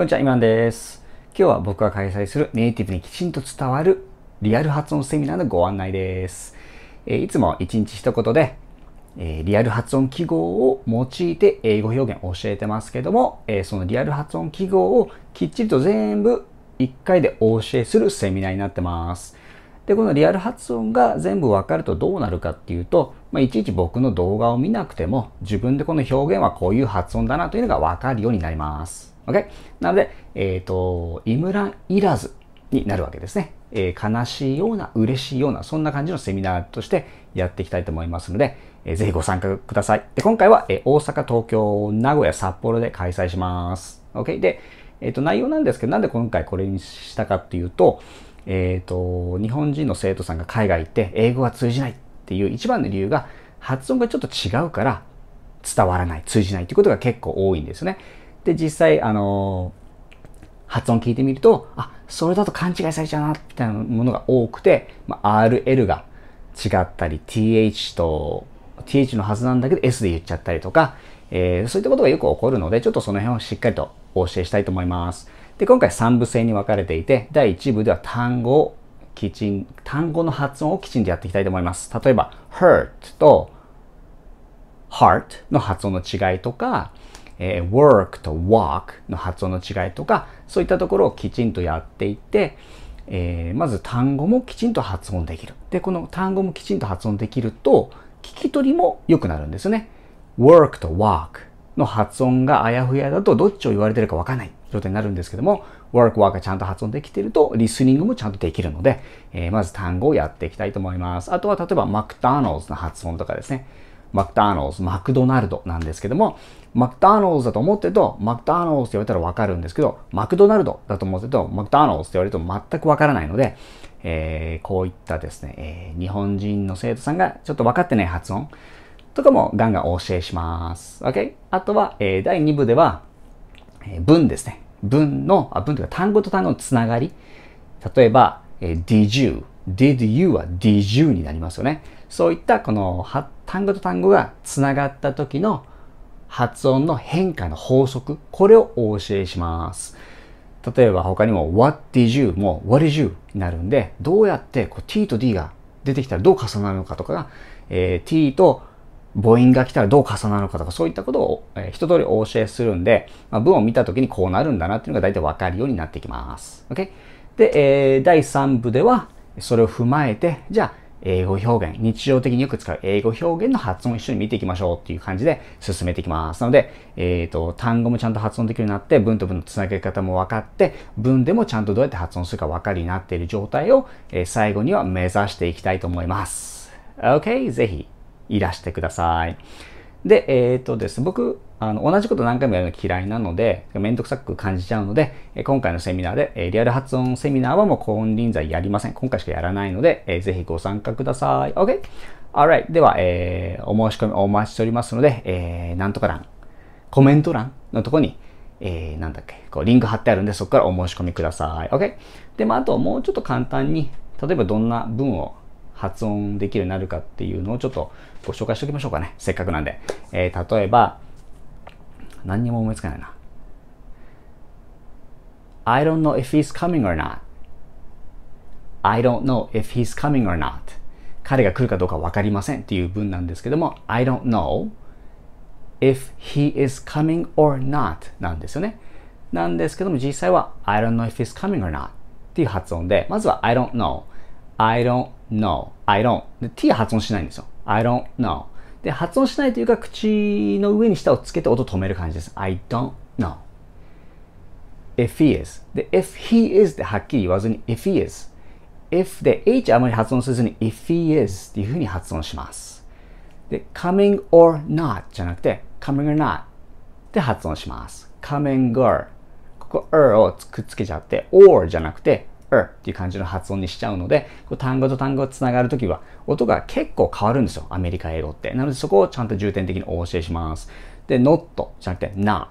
こんにちは、イマンです。今日は僕が開催するネイティブにきちんと伝わるリアル発音セミナーのご案内です。えー、いつも一日一言で、えー、リアル発音記号を用いて英語表現を教えてますけども、えー、そのリアル発音記号をきっちりと全部1回でお教えするセミナーになってます。で、このリアル発音が全部わかるとどうなるかっていうと、まあ、いちいち僕の動画を見なくても自分でこの表現はこういう発音だなというのがわかるようになります。OK? なので、えっ、ー、と、イムランいらずになるわけですね。えー、悲しいような、嬉しいような、そんな感じのセミナーとしてやっていきたいと思いますので、えー、ぜひご参加ください。で、今回は、えー、大阪、東京、名古屋、札幌で開催します。OK? で、えっ、ー、と、内容なんですけど、なんで今回これにしたかっていうと、えっ、ー、と、日本人の生徒さんが海外行って英語が通じないっていう一番の理由が、発音がちょっと違うから伝わらない、通じないっていうことが結構多いんですよね。で、実際、あの発音聞いてみると、あ、それだと勘違いされちゃうな、みたいなものが多くて、まあ、RL が違ったり、TH と、TH のはずなんだけど S で言っちゃったりとか、えー、そういったことがよく起こるので、ちょっとその辺をしっかりとお教えしたいと思います。で、今回3部制に分かれていて、第1部では単語をきちん、単語の発音をきちんとやっていきたいと思います。例えば、hurt と heart の発音の違いとか、えー、work と walk の発音の違いとか、そういったところをきちんとやっていって、えー、まず単語もきちんと発音できる。で、この単語もきちんと発音できると、聞き取りも良くなるんですね。work と walk の発音があやふやだとどっちを言われてるかわかんない状態になるんですけども、work, walk がちゃんと発音できてると、リスニングもちゃんとできるので、えー、まず単語をやっていきたいと思います。あとは例えば McDonald's の発音とかですね。マクダーノズ、マクドナルドなんですけども、マクダーノーズだと思ってると、マクダーノーズって言われたらわかるんですけど、マクドナルドだと思ってると、マクダーノーズって言われると全くわからないので、えー、こういったですね、えー、日本人の生徒さんがちょっと分かってない発音とかもガンガンお教えします。OK? あとは、えー、第2部では、えー、文ですね。文の、あ、文というか単語と単語のつながり。例えば、えー、did you did you は did you になりますよね。そういったこの単語と単語がつながった時の発音の変化の法則、これをお教えします。例えば他にも what did you も what did you になるんで、どうやってこう t と d が出てきたらどう重なるのかとか、えー、t と母音が来たらどう重なるかとか、そういったことを、えー、一通りお教えするんで、まあ、文を見た時にこうなるんだなっていうのが大体わかるようになってきます。o、k a y で、えー、第3部では、それを踏まえて、じゃあ、英語表現、日常的によく使う英語表現の発音を一緒に見ていきましょうっていう感じで進めていきます。なので、えっ、ー、と、単語もちゃんと発音できるようになって、文と文のつなげ方も分かって、文でもちゃんとどうやって発音するか分かるようになっている状態を、えー、最後には目指していきたいと思います。OK? ぜひ、いらしてください。で、えっ、ー、とです、僕、あの、同じこと何回もやるの嫌いなので、めんどくさく感じちゃうので、今回のセミナーで、リアル発音セミナーはもう金臨際やりません。今回しかやらないので、ぜひご参加ください。OK? Alright. では、えー、お申し込みお待ちしておりますので、えー、なんとか欄、コメント欄のとこに、えー、なんだっけ、こう、リンク貼ってあるんで、そこからお申し込みください。OK? で、まあ、あともうちょっと簡単に、例えばどんな文を発音できるようになるかっていうのをちょっとご紹介しておきましょうかね。せっかくなんで。えー、例えば、何にも思いつかないな。I don't know if he's coming or not. I don't know if he's coming or not. 彼が来るかどうかわかりませんっていう文なんですけども、I don't know if he is coming or not なんですよね。なんですけども、実際は I don't know if he's coming or not っていう発音で、まずは I don't know, I don't know, I don't で t 発音しないんですよ。I don't know, で、発音しないというか、口の上に舌をつけて音を止める感じです。I don't know. If he is. で、if he is ってはっきり言わずに if he is。if で h あまり発音せずに if he is っていうふうに発音します。で、coming or not じゃなくて coming or not って発音します。coming or ここ er をくっつけちゃって or じゃなくて er っていう感じの発音にしちゃうので、こう単語と単語がつながるときは、音が結構変わるんですよ。アメリカ英語って。なのでそこをちゃんと重点的にお教えします。で、not じゃなくて na。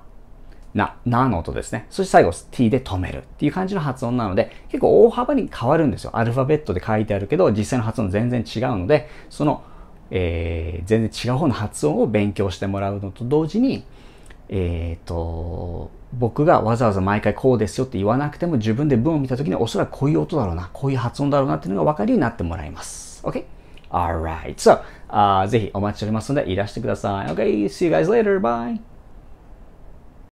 な、なの音ですね。そして最後、t で止めるっていう感じの発音なので、結構大幅に変わるんですよ。アルファベットで書いてあるけど、実際の発音全然違うので、その、えー、全然違う方の発音を勉強してもらうのと同時に、えっ、ー、と、僕がわざわざ毎回こうですよって言わなくても自分で文を見た時におそらくこういう音だろうな、こういう発音だろうなっていうのが分かるようになってもらいます。OK? Alright. So, uh, ぜひお待ちしておりますのでいらしてください。Okay, see you guys later. Bye.